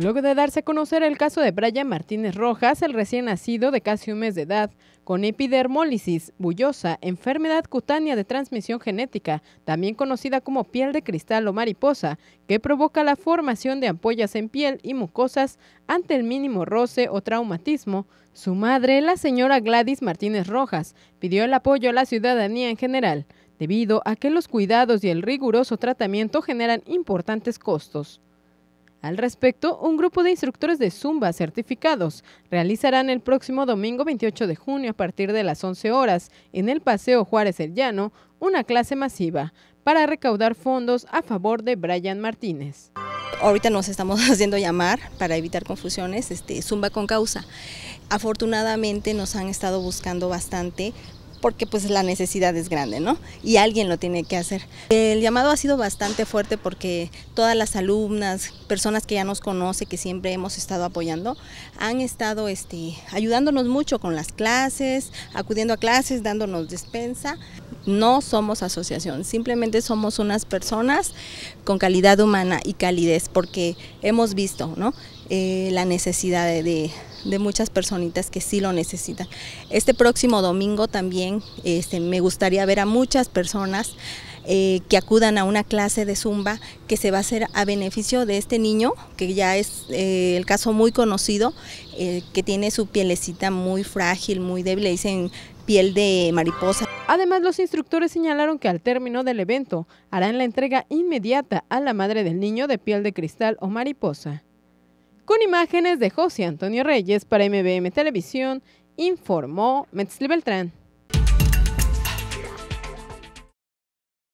Luego de darse a conocer el caso de Brian Martínez Rojas, el recién nacido de casi un mes de edad, con epidermólisis bullosa, enfermedad cutánea de transmisión genética, también conocida como piel de cristal o mariposa, que provoca la formación de ampollas en piel y mucosas ante el mínimo roce o traumatismo, su madre, la señora Gladys Martínez Rojas, pidió el apoyo a la ciudadanía en general, debido a que los cuidados y el riguroso tratamiento generan importantes costos. Al respecto, un grupo de instructores de Zumba certificados realizarán el próximo domingo 28 de junio a partir de las 11 horas en el Paseo Juárez El Llano una clase masiva para recaudar fondos a favor de Brian Martínez. Ahorita nos estamos haciendo llamar para evitar confusiones, este, Zumba con causa. Afortunadamente nos han estado buscando bastante porque pues la necesidad es grande, ¿no? Y alguien lo tiene que hacer. El llamado ha sido bastante fuerte porque todas las alumnas, personas que ya nos conoce, que siempre hemos estado apoyando, han estado este, ayudándonos mucho con las clases, acudiendo a clases, dándonos despensa. No somos asociación, simplemente somos unas personas con calidad humana y calidez, porque hemos visto, ¿no? Eh, la necesidad de de muchas personitas que sí lo necesitan. Este próximo domingo también este, me gustaría ver a muchas personas eh, que acudan a una clase de zumba que se va a hacer a beneficio de este niño, que ya es eh, el caso muy conocido, eh, que tiene su pielecita muy frágil, muy débil, dicen piel de mariposa. Además, los instructores señalaron que al término del evento harán la entrega inmediata a la madre del niño de piel de cristal o mariposa. Con imágenes de José Antonio Reyes para MBM Televisión, informó Metzli Beltrán.